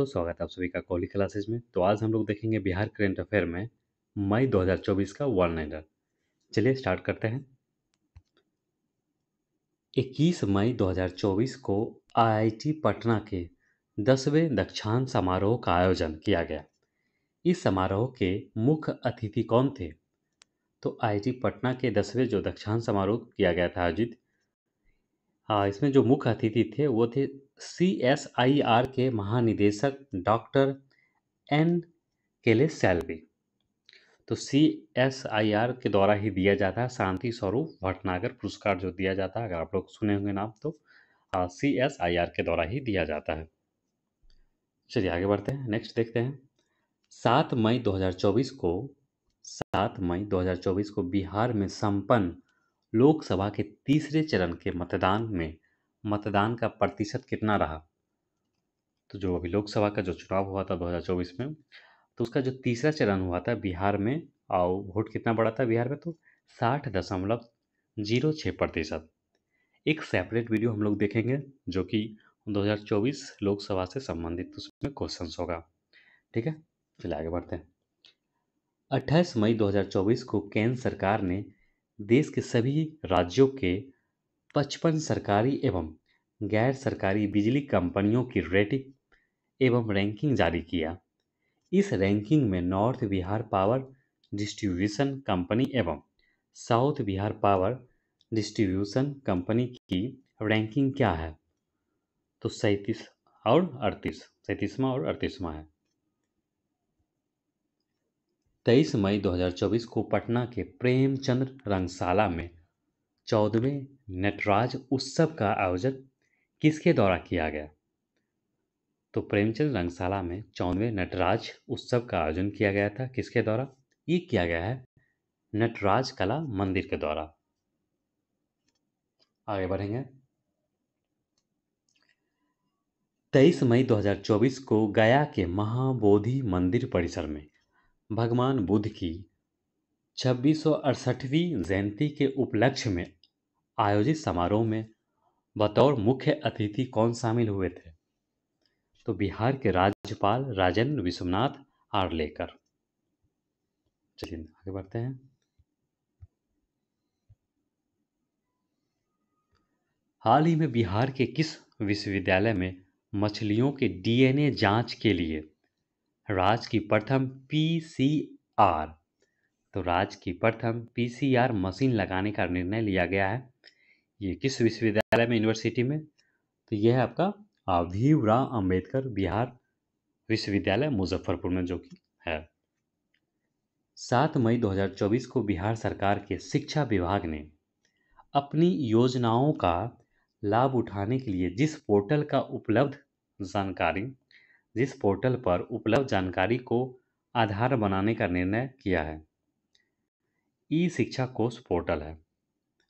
दोस्तों स्वागत है आप सभी का कोहली क्लासेस में तो आज हम लोग देखेंगे बिहार करेंट अफेयर में मई 2024 का वन लाइनर चलिए स्टार्ट करते हैं 21 मई 2024 को आईआईटी पटना के दसवें दक्षांत समारोह का आयोजन किया गया इस समारोह के मुख्य अतिथि कौन थे तो आईआईटी पटना के दसवें जो दक्षांत समारोह किया गया था आयोजित इसमें जो मुख्य अतिथि थे वो थे सी एस आई आर के महानिदेशक डॉक्टर एन केले सैल्वी तो सी एस आई आर के द्वारा ही दिया जाता है शांति स्वरूप भटनागर पुरस्कार जो दिया जाता है अगर आप लोग सुने होंगे नाम तो सी एस आई आर के द्वारा ही दिया जाता है चलिए आगे बढ़ते हैं नेक्स्ट देखते हैं सात मई 2024 को सात मई 2024 को बिहार में संपन्न लोकसभा के तीसरे चरण के मतदान में मतदान का प्रतिशत कितना रहा तो जो अभी लोकसभा का जो चुनाव हुआ था 2024 में तो उसका जो तीसरा चरण हुआ था बिहार में और वोट कितना बढ़ा था बिहार में तो साठ दशमलव जीरो छः प्रतिशत एक सेपरेट वीडियो हम लोग देखेंगे जो कि 2024 लोकसभा से संबंधित उसमें क्वेश्चंस होगा ठीक है चलिए आगे बढ़ते हैं अट्ठाईस मई 2024 को केंद्र सरकार ने देश के सभी राज्यों के पचपन सरकारी एवं गैर सरकारी बिजली कंपनियों की रेटिंग एवं रैंकिंग जारी किया इस रैंकिंग में north Bihar power distribution company एवं south Bihar power distribution company की रैंकिंग क्या है तो सैंतीस और अड़तीस सैंतीसवा और अड़तीसवा है तेईस मई 2024 को पटना के प्रेमचंद्र रंगशाला में चौदहवें नटराज उत्सव का आयोजन किसके द्वारा किया गया तो प्रेमचंद रंगशाला में चौदहवें नटराज उत्सव का आयोजन किया गया था किसके द्वारा ये किया गया है नटराज कला मंदिर के द्वारा आगे बढ़ेंगे तेईस मई 2024 को गया के महाबोधि मंदिर परिसर में भगवान बुद्ध की छब्बीस जयंती के उपलक्ष्य में आयोजित समारोह में बतौर मुख्य अतिथि कौन शामिल हुए थे तो बिहार के राज्यपाल राजेंद्र विश्वनाथ आर्लेकर चलिए आगे बढ़ते हैं हाल ही में बिहार के किस विश्वविद्यालय में मछलियों के डीएनए जांच के लिए राज की प्रथम पीसीआर तो राज की प्रथम पीसीआर मशीन लगाने का निर्णय लिया गया है ये किस विश्वविद्यालय में यूनिवर्सिटी में तो यह है आपका भीमराव अंबेडकर बिहार विश्वविद्यालय मुजफ्फरपुर में जो कि है सात मई 2024 को बिहार सरकार के शिक्षा विभाग ने अपनी योजनाओं का लाभ उठाने के लिए जिस पोर्टल का उपलब्ध जानकारी जिस पोर्टल पर उपलब्ध जानकारी को आधार बनाने का निर्णय किया है ई शिक्षा कोष पोर्टल है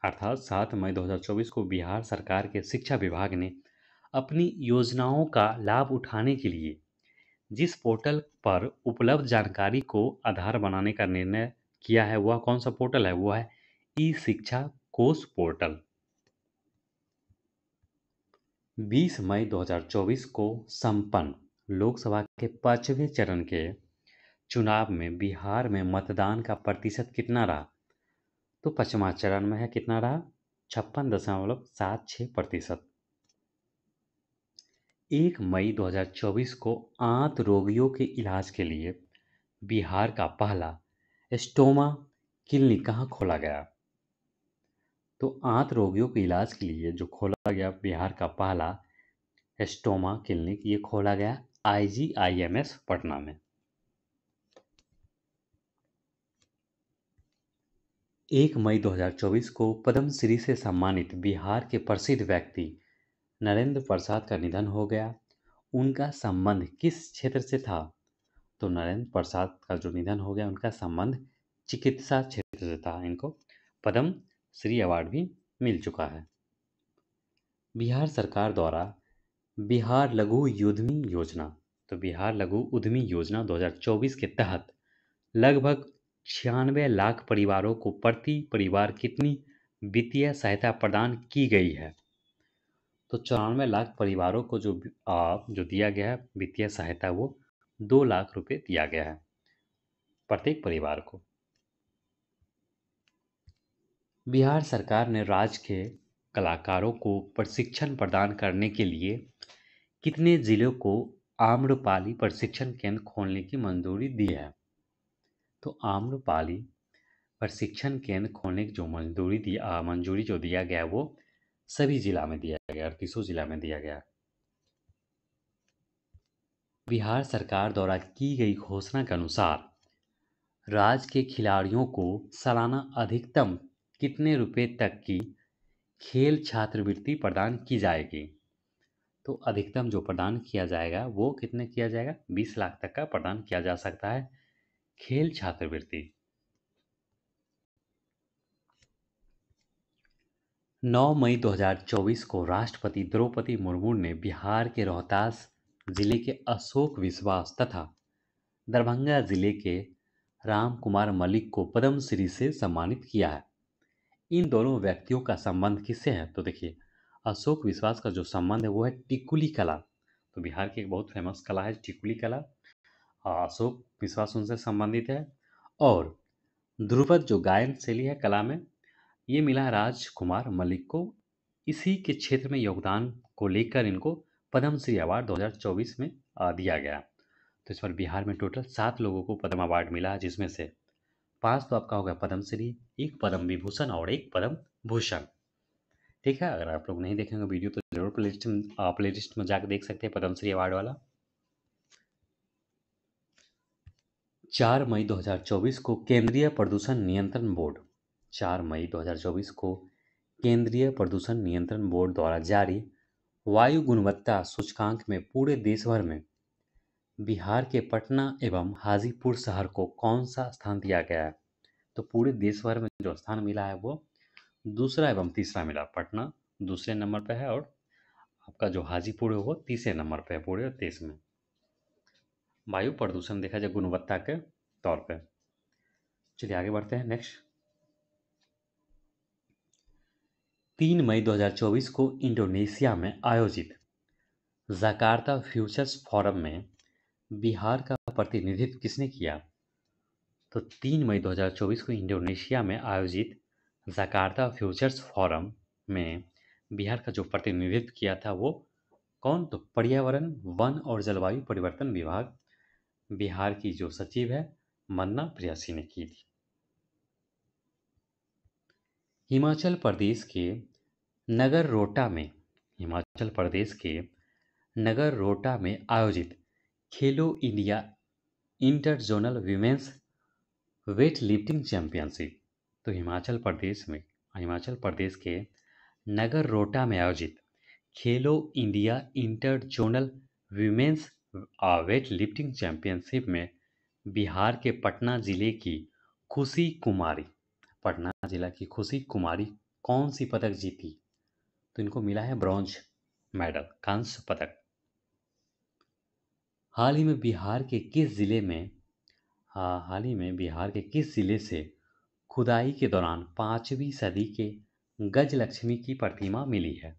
अर्थात सात मई 2024 को बिहार सरकार के शिक्षा विभाग ने अपनी योजनाओं का लाभ उठाने के लिए जिस पोर्टल पर उपलब्ध जानकारी को आधार बनाने का निर्णय किया है वह कौन सा पोर्टल है वह है ई शिक्षा कोष पोर्टल 20 मई 2024 को संपन्न लोकसभा के पांचवें चरण के चुनाव में बिहार में मतदान का प्रतिशत कितना रहा तो पचवा चरण में है कितना रहा छप्पन दशमलव सात छः प्रतिशत एक मई 2024 को आंत रोगियों के इलाज के लिए बिहार का पहला स्टोमा क्लिनिक कहाँ खोला गया तो आंत रोगियों के इलाज के लिए जो खोला गया बिहार का पहला स्टोमा क्लिनिक ये खोला गया आईजीआईएमएस पटना में एक मई 2024 को पद्मश्री से सम्मानित बिहार के प्रसिद्ध व्यक्ति नरेंद्र प्रसाद का निधन हो गया उनका संबंध किस क्षेत्र से था तो नरेंद्र प्रसाद का जो निधन हो गया उनका संबंध चिकित्सा क्षेत्र से था इनको पद्म श्री अवार्ड भी मिल चुका है बिहार सरकार द्वारा बिहार लघु उद्यमी योजना तो बिहार लघु उद्यमी योजना 2024 के तहत लगभग छियानवे लाख परिवारों को प्रति परिवार कितनी वित्तीय सहायता प्रदान की गई है तो चौरानवे लाख परिवारों को जो आ, जो दिया गया है वित्तीय सहायता वो दो लाख रुपए दिया गया है प्रत्येक परिवार को बिहार सरकार ने राज्य के कलाकारों को प्रशिक्षण प्रदान करने के लिए कितने ज़िलों को आम्रपाली प्रशिक्षण केंद्र खोलने की मंजूरी दी है तो आम्रपाली प्रशिक्षण केंद्र खोलने की जो मंजूरी दी मंजूरी जो दिया गया वो सभी जिला में दिया गया अड़तीसों जिला में दिया गया बिहार सरकार द्वारा की गई घोषणा के अनुसार राज्य के खिलाड़ियों को सालाना अधिकतम कितने रुपए तक की खेल छात्रवृत्ति प्रदान की जाएगी तो अधिकतम जो प्रदान किया जाएगा वो कितने किया जाएगा बीस लाख तक का प्रदान किया जा सकता है खेल छात्रवृत्ति नौ मई 2024 को राष्ट्रपति द्रौपदी मुर्मू ने बिहार के रोहतास जिले के अशोक विश्वास तथा दरभंगा जिले के राम कुमार मलिक को पद्म श्री से सम्मानित किया है इन दोनों व्यक्तियों का संबंध किससे है तो देखिए अशोक विश्वास का जो संबंध है वो है टिकुली कला तो बिहार की एक बहुत फेमस कला है टिकुली कला अशोक विश्वास उनसे संबंधित है और ध्रुपद जो गायन शैली है कला में ये मिला राजकुमार मलिक को इसी के क्षेत्र में योगदान को लेकर इनको पद्मश्री अवार्ड 2024 में दिया गया तो इस पर बिहार में टोटल सात लोगों को पद्म अवार्ड मिला जिसमें से पांच तो आपका होगा पद्म श्री एक पद्म विभूषण और एक पद्म भूषण ठीक है अगर आप लोग नहीं देखेंगे वीडियो तो जरूर प्ले लिस्ट प्ले लिस्ट में जाकर देख सकते हैं पद्मश्री अवार्ड वाला चार मई 2024 को केंद्रीय प्रदूषण नियंत्रण बोर्ड चार मई 2024 को केंद्रीय प्रदूषण नियंत्रण बोर्ड द्वारा जारी वायु गुणवत्ता सूचकांक में पूरे देश भर में बिहार के पटना एवं हाजीपुर शहर को कौन सा स्थान दिया गया है तो पूरे देश भर में जो स्थान मिला है वो दूसरा एवं तीसरा मिला पटना दूसरे नंबर पर है और आपका जो हाजीपुर है वो तीसरे नंबर पर है पूरे देश में वायु प्रदूषण देखा जाए गुणवत्ता के तौर पर चलिए आगे बढ़ते हैं नेक्स्ट तीन मई 2024 को इंडोनेशिया में आयोजित जकार्ता फ्यूचर्स फोरम में बिहार का प्रतिनिधित्व किसने किया तो तीन मई 2024 को इंडोनेशिया में आयोजित जकार्ता फ्यूचर्स फोरम में बिहार का जो प्रतिनिधित्व किया था वो कौन तो पर्यावरण वन और जलवायु परिवर्तन विभाग बिहार की जो सचिव है मन्ना प्रियासी ने की थी हिमाचल प्रदेश के नगर रोटा में हिमाचल प्रदेश के नगर रोटा में आयोजित Khelo India inter zonal women's weight lifting championship तो हिमाचल प्रदेश में हिमाचल प्रदेश के नगर रोटा में आयोजित Khelo India inter zonal women's weight lifting championship में बिहार के पटना ज़िले की खुशी कुमारी पटना ज़िला की खुशी कुमारी कौन सी पदक जीती तो इनको मिला है ब्रॉन्ज मेडल कांस्य पदक हाल ही में बिहार के किस ज़िले में हाँ हाल ही में बिहार के किस ज़िले से खुदाई के दौरान पाँचवीं सदी के गजलक्ष्मी की प्रतिमा मिली है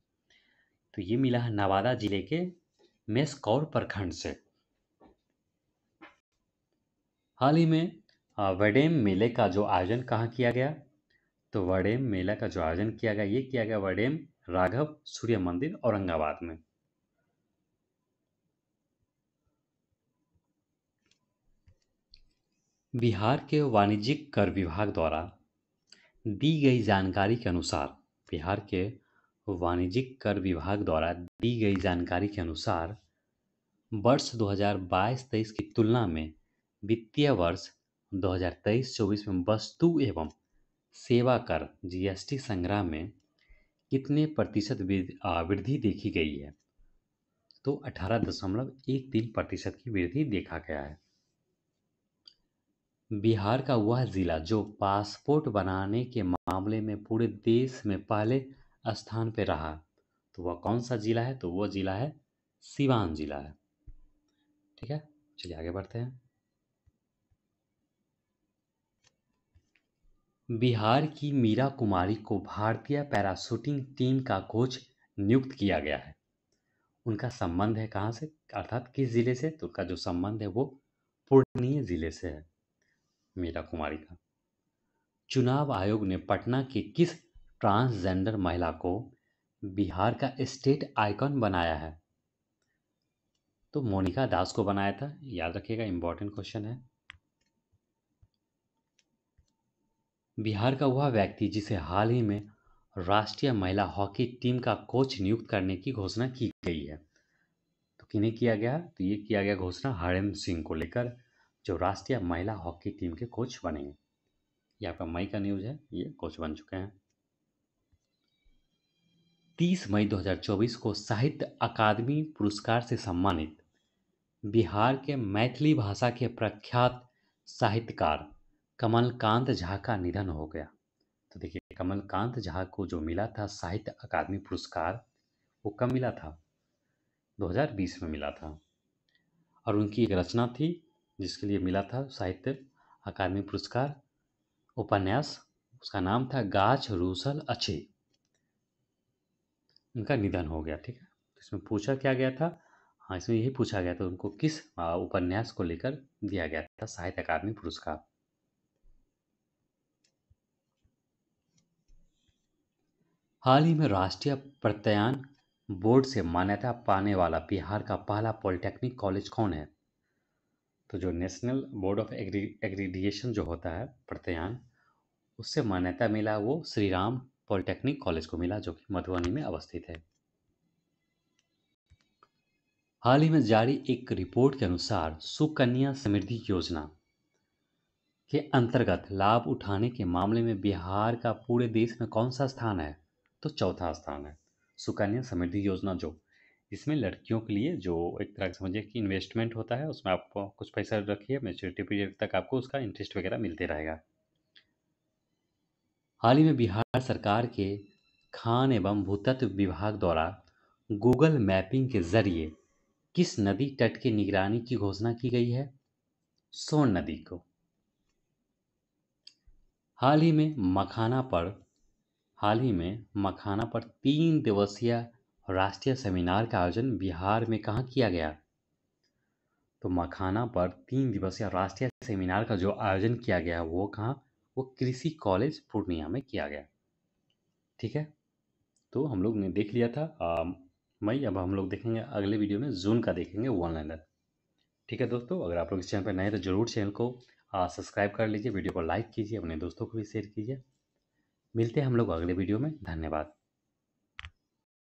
तो ये मिला है नवादा ज़िले के मेसकौर प्रखंड से हाल ही में वडेम मेले का जो आयोजन कहाँ किया गया तो वडेम मेला का जो आयोजन किया गया ये किया गया वडेम राघव सूर्य मंदिर औरंगाबाद में बिहार के वाणिज्यिक कर विभाग द्वारा दी गई जानकारी के अनुसार बिहार के वाणिज्यिक कर विभाग द्वारा दी गई जानकारी के अनुसार वर्ष 2022-23 की तुलना में वित्तीय वर्ष 2023-24 में वस्तु एवं सेवा कर जीएसटी संग्रह में कितने प्रतिशत वृद्धि देखी गई है तो 18.13 प्रतिशत की वृद्धि देखा गया है बिहार का वह जिला जो पासपोर्ट बनाने के मामले में पूरे देश में पहले स्थान पर रहा तो वह कौन सा जिला है तो वह जिला है सिवान जिला है ठीक है चलिए आगे बढ़ते हैं बिहार की मीरा कुमारी को भारतीय पैराशूटिंग टीम का कोच नियुक्त किया गया है उनका संबंध है कहाँ से अर्थात किस जिले से तो उनका जो संबंध है वो पूर्णिया जिले से है मीरा कुमारी का चुनाव आयोग ने पटना की किस ट्रांसजेंडर महिला को बिहार का स्टेट आइकॉन बनाया है तो मोनिका दास को बनाया था याद रखिएगा इंपॉर्टेंट क्वेश्चन है बिहार का वह व्यक्ति जिसे हाल ही में राष्ट्रीय महिला हॉकी टीम का कोच नियुक्त करने की घोषणा की गई है तो किन्हें किया गया तो ये किया गया घोषणा हरेंद्र सिंह को लेकर जो राष्ट्रीय महिला हॉकी टीम के कोच बनेंगे ये आपका मई का न्यूज़ है ये कोच बन चुके हैं 30 मई 2024 को साहित्य अकादमी पुरस्कार से सम्मानित बिहार के मैथिली भाषा के प्रख्यात साहित्यकार कमलकांत झा का निधन हो गया तो देखिए कमलकांत झा को जो मिला था साहित्य अकादमी पुरस्कार वो कब मिला था 2020 में मिला था और उनकी एक रचना थी जिसके लिए मिला था साहित्य अकादमी पुरस्कार उपन्यास उसका नाम था गाछ रूसल अच्छे उनका निधन हो गया ठीक है इसमें पूछा क्या गया था हाँ इसमें यही पूछा गया था उनको किस उपन्यास को लेकर दिया गया था साहित्य अकादमी पुरस्कार हाल ही में राष्ट्रीय प्रत्यायन बोर्ड से मान्यता पाने वाला बिहार का पहला पॉलिटेक्निक कॉलेज कौन है तो जो national board of agri accreditation जो होता है प्रत्यान उससे मान्यता मिला वो श्री राम पॉलिटेक्निक कॉलेज को मिला जो कि मधुबनी में अवस्थित है हाल ही में जारी एक रिपोर्ट के अनुसार सुकन्या समृद्धि योजना के अंतर्गत लाभ उठाने के मामले में बिहार का पूरे देश में कौन सा स्थान है तो चौथा स्थान है सुकन्या समृद्धि योजना जो इसमें लड़कियों के लिए जो एक तरह से समझिए कि इन्वेस्टमेंट होता है उसमें आप कुछ पैसा रखिए मेच्योरिटी पीरियड तक आपको उसका इंटरेस्ट वगैरह मिलते रहेगा हाल ही में बिहार सरकार के खान एवं भूतत्व विभाग द्वारा गूगल मैपिंग के जरिए किस नदी तट की निगरानी की घोषणा की गई है सोन नदी को हाल ही में मखाना पर हाल ही में मखाना पर तीन दिवसीय राष्ट्रीय सेमिनार का आयोजन बिहार में कहाँ किया गया तो मखाना पर तीन दिवसीय राष्ट्रीय सेमिनार का जो आयोजन किया गया वो कहाँ वो कृषि कॉलेज पूर्णिया में किया गया ठीक है तो हम लोग ने देख लिया था आ, मई अब हम लोग देखेंगे अगले वीडियो में जून का देखेंगे वन लाइनर ठीक है दोस्तों अगर आप लोग इस चैनल पर नए तो जरूर चैनल को सब्सक्राइब कर लीजिए वीडियो को लाइक कीजिए अपने दोस्तों को भी शेयर कीजिए मिलते हैं हम लोग अगले वीडियो में धन्यवाद